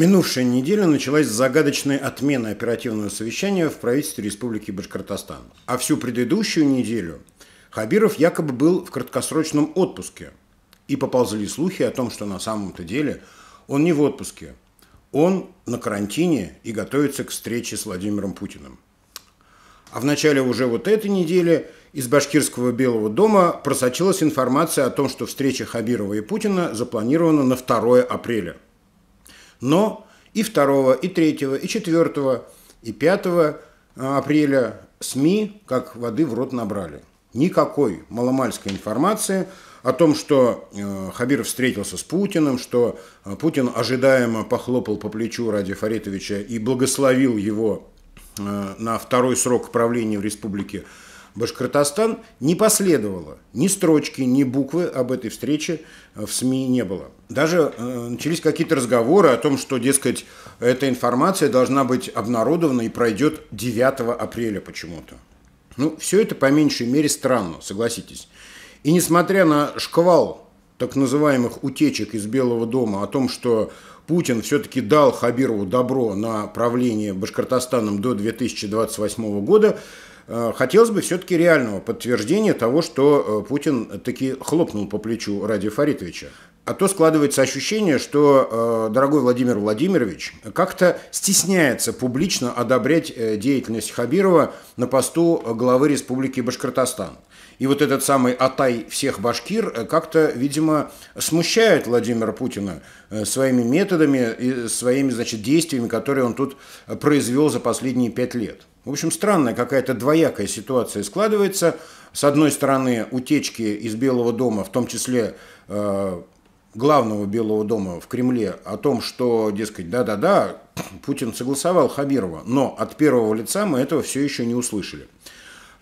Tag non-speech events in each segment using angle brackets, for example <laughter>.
Минувшая неделя началась с загадочной отмены оперативного совещания в правительстве Республики Башкортостан. А всю предыдущую неделю Хабиров якобы был в краткосрочном отпуске. И поползли слухи о том, что на самом-то деле он не в отпуске. Он на карантине и готовится к встрече с Владимиром Путиным. А в начале уже вот этой недели из башкирского Белого дома просочилась информация о том, что встреча Хабирова и Путина запланирована на 2 апреля – но и 2, и 3, и 4, и 5 а, апреля СМИ как воды в рот набрали. Никакой маломальской информации о том, что э, Хабиров встретился с Путиным, что э, Путин ожидаемо похлопал по плечу Ради Фаритовича и благословил его э, на второй срок правления в республике Башкортостан, не последовало. Ни строчки, ни буквы об этой встрече э, в СМИ не было. Даже э, начались какие-то разговоры о том, что, дескать, эта информация должна быть обнародована и пройдет 9 апреля почему-то. Ну, все это по меньшей мере странно, согласитесь. И несмотря на шквал так называемых утечек из Белого дома о том, что Путин все-таки дал Хабирову добро на правление Башкортостаном до 2028 года, Э, хотелось бы все-таки реального подтверждения того, что э, Путин таки хлопнул по плечу Ради Фаритовича. А то складывается ощущение, что э, дорогой Владимир Владимирович как-то стесняется публично одобрять э, деятельность Хабирова на посту главы Республики Башкортостан. И вот этот самый Атай всех башкир э, как-то, видимо, смущает Владимира Путина э, своими методами, и своими, значит, действиями, которые он тут произвел за последние пять лет. В общем, странная какая-то двоякая ситуация складывается. С одной стороны, утечки из Белого дома, в том числе э, главного Белого дома в Кремле, о том, что, дескать, да-да-да, Путин согласовал Хабирова, но от первого лица мы этого все еще не услышали.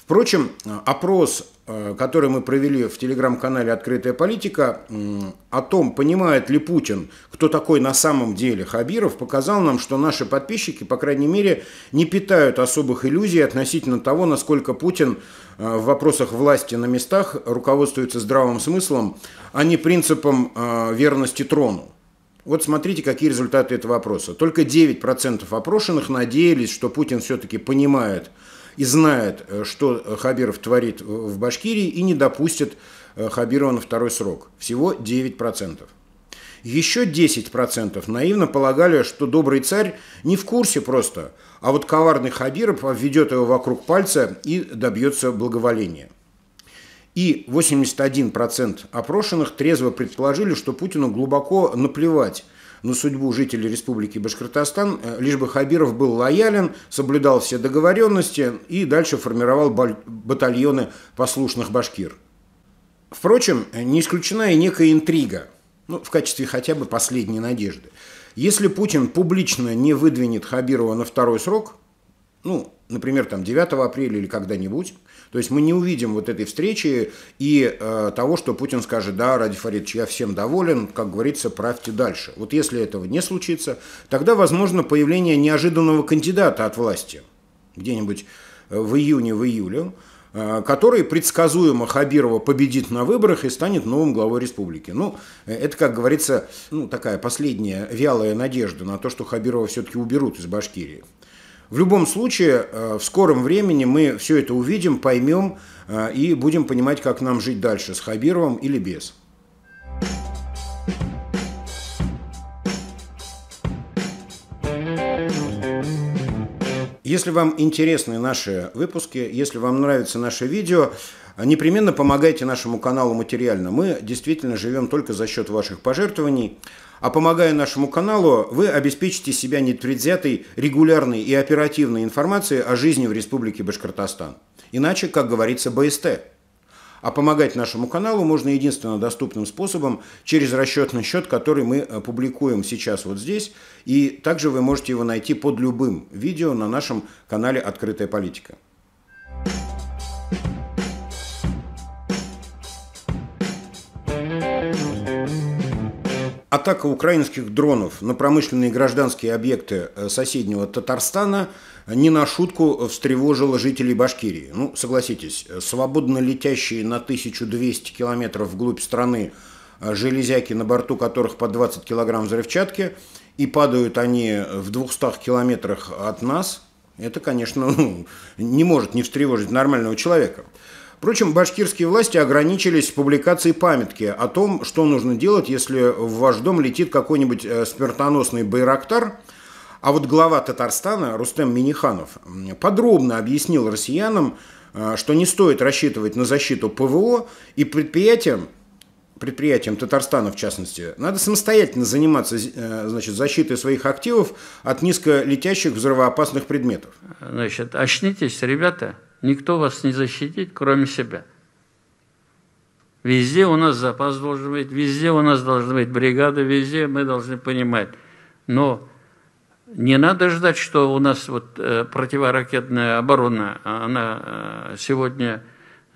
Впрочем, опрос, э, который мы провели в телеграм-канале «Открытая политика», о том, понимает ли Путин, кто такой на самом деле Хабиров, показал нам, что наши подписчики, по крайней мере, не питают особых иллюзий относительно того, насколько Путин э, в вопросах власти на местах руководствуется здравым смыслом, а не принципом э, верности трону. Вот смотрите, какие результаты этого опроса. Только 9% опрошенных надеялись, что Путин все-таки понимает, и знает, э, что э, Хабиров творит в Башкирии и не допустит э, Хабирова на второй срок. Всего 9%. Еще 10% наивно полагали, что добрый царь не в курсе просто, а вот коварный Хабиров введет его вокруг пальца и добьется благоволения. И 81% опрошенных трезво предположили, что Путину глубоко наплевать – на судьбу жителей Республики Башкортостан, э, лишь бы Хабиров был лоялен, соблюдал все договоренности и дальше формировал батальоны послушных башкир. Впрочем, э, не исключена и некая интрига, ну, в качестве хотя бы последней надежды. Если Путин публично не выдвинет Хабирова на второй срок, ну, например, там 9 апреля или когда-нибудь, то есть мы не увидим вот этой встречи и э, того, что Путин скажет, да, Ради Фаридович, я всем доволен, как говорится, правьте дальше. Вот если этого не случится, тогда возможно появление неожиданного кандидата от власти где-нибудь э, в июне, в июле, э, который предсказуемо Хабирова победит на выборах и станет новым главой республики. Ну, э, это, как говорится, ну, такая последняя вялая надежда на то, что Хабирова все-таки уберут из Башкирии. В любом случае, э, в скором времени мы все это увидим, поймем э, и будем понимать, как нам жить дальше, с Хабировым или без. Если вам интересны наши выпуски, если вам нравится наше видео, а непременно помогайте нашему каналу материально. Мы действительно живем только за счет ваших пожертвований. А помогая нашему каналу, вы обеспечите себя непредвзятой, регулярной и оперативной информацией о жизни в Республике Башкортостан. Иначе, как говорится, БСТ. А помогать нашему каналу можно единственно доступным способом через расчетный счет, который мы э, публикуем сейчас вот здесь. И также вы можете его найти под любым видео на нашем канале «Открытая политика». атака украинских дронов на промышленные и гражданские объекты э, соседнего Татарстана не на шутку встревожила жителей Башкирии. Ну, согласитесь, э, свободно летящие на 1200 километров вглубь страны э, железяки, на борту которых по 20 килограмм взрывчатки, и падают они в 200 километрах от нас, это, конечно, <laughs> не может не встревожить нормального человека. Впрочем, башкирские власти ограничились публикацией памятки о том, что нужно делать, если в ваш дом летит какой-нибудь э, смертоносный «Байрактар», а вот глава Татарстана Рустем Миниханов подробно объяснил россиянам, э, что не стоит рассчитывать на защиту ПВО и предприятиям, предприятиям Татарстана в частности, надо самостоятельно заниматься э, значит, защитой своих активов от низколетящих взрывоопасных предметов. Значит, очнитесь, ребята – Никто вас не защитит, кроме себя. Везде у нас запас должен быть, везде у нас должна быть бригада, везде мы должны понимать. Но не надо ждать, что у нас вот э, противоракетная оборона, она э, сегодня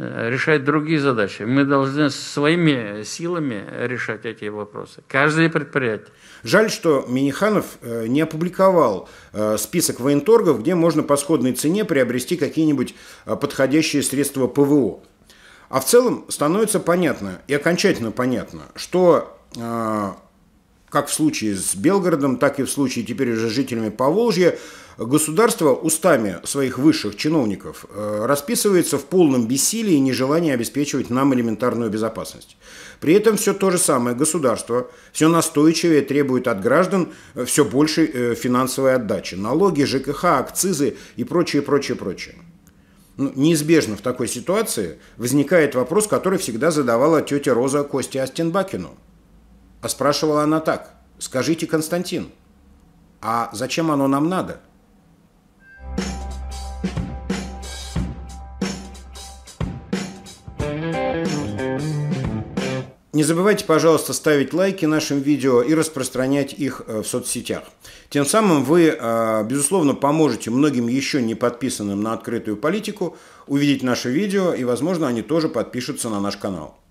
Э, решать другие задачи. Мы должны своими силами решать эти вопросы. Каждое предприятие. Жаль, что Миниханов э, не опубликовал э, список военторгов, где можно по сходной цене приобрести какие-нибудь подходящие средства ПВО. А в целом становится понятно и окончательно понятно, что как в случае с Белгородом, так и в случае теперь уже с жителями Поволжья, государство устами своих высших чиновников э, расписывается в полном бессилии и нежелании обеспечивать нам элементарную безопасность. При этом все то же самое государство все настойчивее требует от граждан э, все больше э, финансовой отдачи. Налоги, ЖКХ, акцизы и прочее, прочее, прочее. Ну, неизбежно в такой ситуации возникает вопрос, который всегда задавала тетя Роза Кости Астенбакину – а спрашивала она так. «Скажите, Константин, а зачем оно нам надо?» Не забывайте, пожалуйста, ставить лайки нашим видео и распространять их э, в соцсетях. Тем самым вы, э, безусловно, поможете многим еще не подписанным на открытую политику увидеть наше видео и, возможно, они тоже подпишутся на наш канал.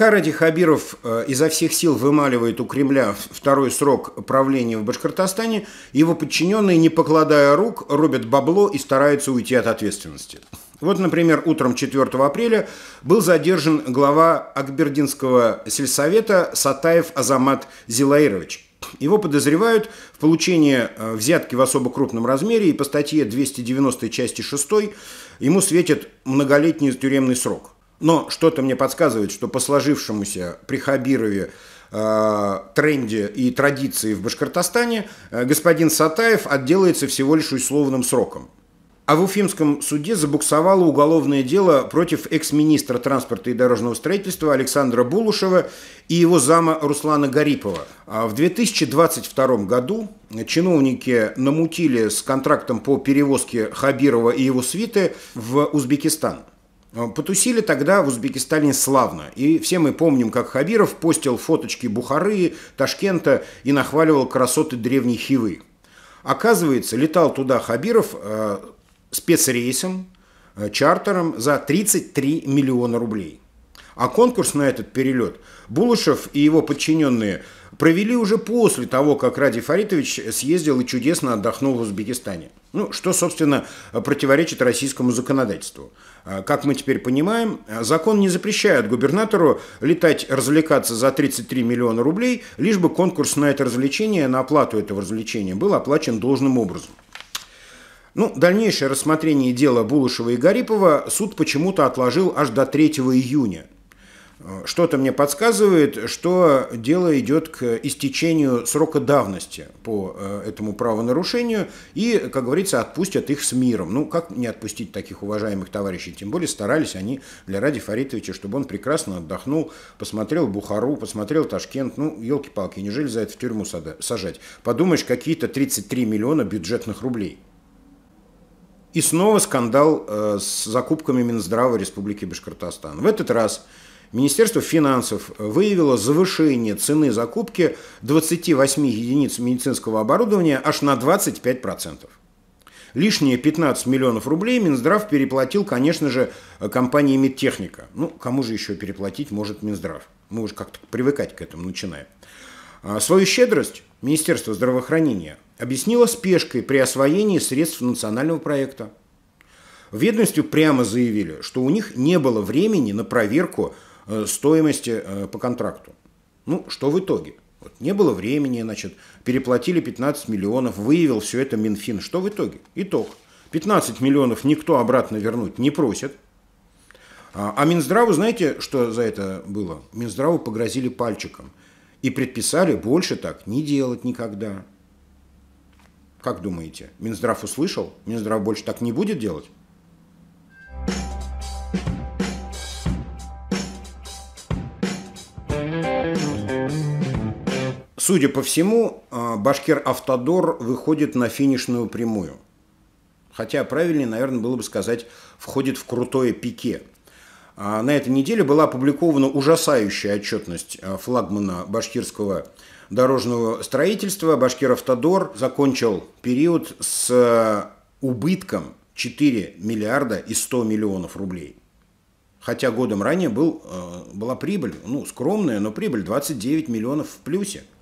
Пока Ради Хабиров э, изо всех сил вымаливает у Кремля второй срок правления в Башкортостане, его подчиненные, не покладая рук, рубят бабло и стараются уйти от ответственности. Вот, например, утром 4 апреля был задержан глава Акбердинского сельсовета Сатаев Азамат Зилаирович. Его подозревают в получении э, взятки в особо крупном размере и по статье 290 части 6 ему светит многолетний тюремный срок – но что-то мне подсказывает, что по сложившемуся при Хабирове э, тренде и традиции в Башкортостане э, господин Сатаев отделается всего лишь условным сроком. А в Уфимском суде забуксовало уголовное дело против экс-министра транспорта и дорожного строительства Александра Булушева и его зама Руслана Гарипова. А в 2022 году чиновники намутили с контрактом по перевозке Хабирова и его свиты в Узбекистан. Э, потусили тогда в Узбекистане славно, и все мы помним, как Хабиров постил фоточки Бухары, Ташкента и нахваливал красоты древней Хивы. Оказывается, летал туда Хабиров э, спецрейсом, э, чартером за 33 миллиона рублей. А конкурс на этот перелет Булышев и его подчиненные провели уже после того, как Ради Фаритович съездил и чудесно отдохнул в Узбекистане. Ну, что, собственно, противоречит российскому законодательству. А, как мы теперь понимаем, закон не запрещает губернатору летать, развлекаться за 33 миллиона рублей, лишь бы конкурс на это развлечение, на оплату этого развлечения был оплачен должным образом. Ну, дальнейшее рассмотрение дела Булышева и Гарипова суд почему-то отложил аж до 3 июня – что-то мне подсказывает, что дело идет к истечению срока давности по э, этому правонарушению и, как говорится, отпустят их с миром. Ну, как не отпустить таких уважаемых товарищей? Тем более старались они для Ради Фаритовича, чтобы он прекрасно отдохнул, посмотрел Бухару, посмотрел Ташкент. Ну, елки-палки, неужели за это в тюрьму сажать? Подумаешь, какие-то 33 миллиона бюджетных рублей. И снова скандал э, с закупками Минздрава Республики Башкортостан. В этот раз Министерство финансов э, выявило завышение цены закупки 28 единиц медицинского оборудования аж на 25%. Лишние 15 миллионов рублей Минздрав переплатил, конечно же, э, компании Медтехника. Ну, кому же еще переплатить может Минздрав? Мы уже как-то привыкать к этому начинаем. А, свою щедрость Министерство здравоохранения объяснило спешкой при освоении средств национального проекта. Ведомостью прямо заявили, что у них не было времени на проверку Э, стоимости э, по контракту. Ну, что в итоге? Вот не было времени, значит, переплатили 15 миллионов, выявил все это Минфин. Что в итоге? Итог. 15 миллионов никто обратно вернуть не просит. А, а Минздраву, знаете, что за это было? Минздраву погрозили пальчиком и предписали больше так не делать никогда. Как думаете, Минздрав услышал? Минздрав больше так не будет делать? Судя по всему, э, Башкир Автодор выходит на финишную прямую. Хотя правильнее, наверное, было бы сказать, входит в крутое пике. А на этой неделе была опубликована ужасающая отчетность э, флагмана башкирского дорожного строительства. Башкир Автодор закончил период с э, убытком 4 миллиарда и 100 миллионов рублей. Хотя годом ранее был, была прибыль, ну, скромная, но прибыль 29 миллионов в плюсе –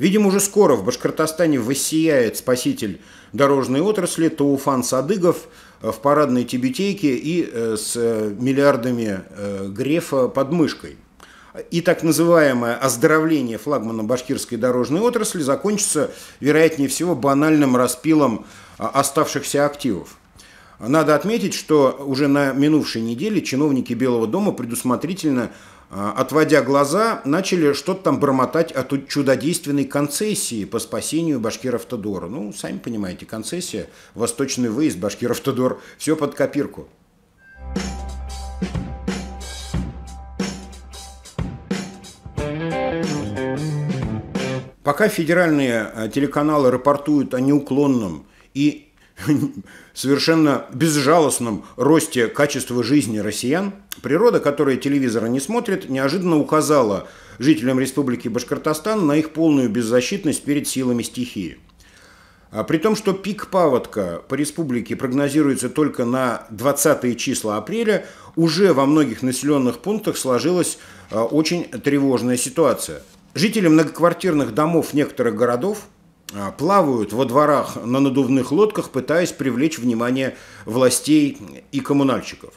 Видимо, уже скоро в Башкортостане воссияет спаситель дорожной отрасли Тауфан Садыгов э, в парадной тибетейке и э, с э, миллиардами грефа под мышкой. И так называемое оздоровление флагмана башкирской дорожной отрасли закончится, вероятнее всего, банальным распилом а, оставшихся активов. Надо отметить, что уже на минувшей неделе чиновники Белого дома предусмотрительно а, отводя глаза, начали что-то там бормотать о тут чудодейственной концессии по спасению Башкиров-Тодора. Ну, сами понимаете, концессия, восточный выезд, Башкиров-Тодор, все под копирку. Пока федеральные а, телеканалы рапортуют о неуклонном и <laughs> совершенно безжалостном росте качества жизни россиян, природа, которая телевизора не смотрит, неожиданно указала жителям Республики Башкортостан на их полную беззащитность перед силами стихии. А при том, что пик паводка по республике прогнозируется только на 20 числа апреля, уже во многих населенных пунктах сложилась э, очень тревожная ситуация. Жители многоквартирных домов некоторых городов – а, плавают во дворах на надувных лодках, пытаясь привлечь внимание властей и коммунальщиков.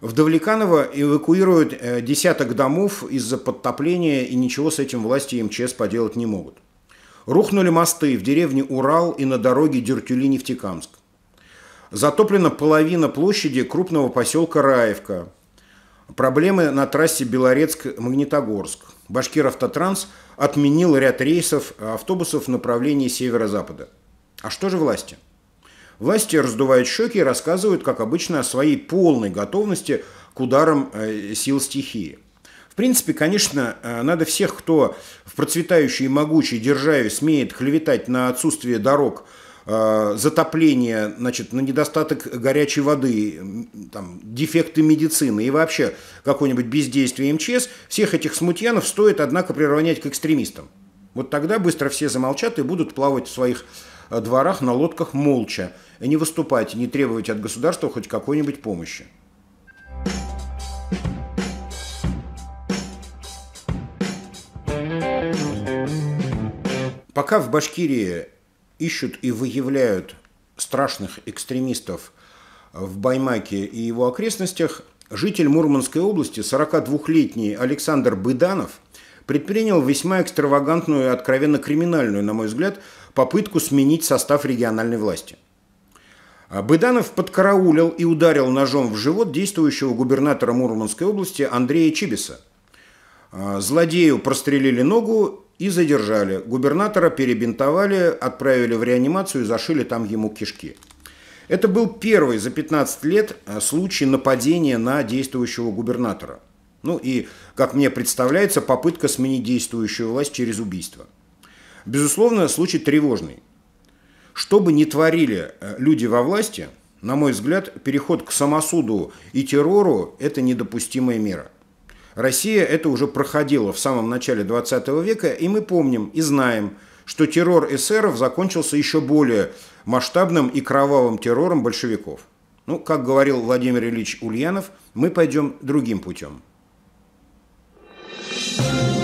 В Давлеканово эвакуируют э, десяток домов из-за подтопления, и ничего с этим власти и МЧС поделать не могут. Рухнули мосты в деревне Урал и на дороге Дюртюли-Нефтекамск. Затоплена половина площади крупного поселка Раевка – Проблемы на трассе Белорецк-Магнитогорск. Башкир-Автотранс отменил ряд рейсов а автобусов в направлении северо-запада. А что же власти? Власти раздувают щеки и рассказывают, как обычно, о своей полной готовности к ударам э, сил стихии. В принципе, конечно, э, надо всех, кто в процветающей и могучей державе смеет клеветать на отсутствие дорог Э, затопление, значит, на недостаток горячей воды, там, дефекты медицины и вообще какое-нибудь бездействие МЧС, всех этих смутьянов стоит, однако, приравнять к экстремистам. Вот тогда быстро все замолчат и будут плавать в своих э, дворах на лодках молча, и не выступать, не требовать от государства хоть какой-нибудь помощи. Пока в Башкирии ищут и выявляют страшных экстремистов в Баймаке и его окрестностях, житель Мурманской области, 42-летний Александр Быданов, предпринял весьма экстравагантную и откровенно криминальную, на мой взгляд, попытку сменить состав региональной власти. А Быданов подкараулил и ударил ножом в живот действующего губернатора Мурманской области Андрея Чибиса. А, злодею прострелили ногу и задержали. Губернатора перебинтовали, отправили в реанимацию и зашили там ему кишки. Это был первый за 15 лет э, случай нападения на действующего губернатора. Ну и, как мне представляется, попытка сменить действующую власть через убийство. Безусловно, случай тревожный. Что бы ни творили э, люди во власти, на мой взгляд, переход к самосуду и террору – это недопустимая мера – Россия это уже проходила в самом начале 20 века, и мы помним и знаем, что террор эсеров закончился еще более масштабным и кровавым террором большевиков. Ну, как говорил Владимир Ильич Ульянов, мы пойдем другим путем. Thank you.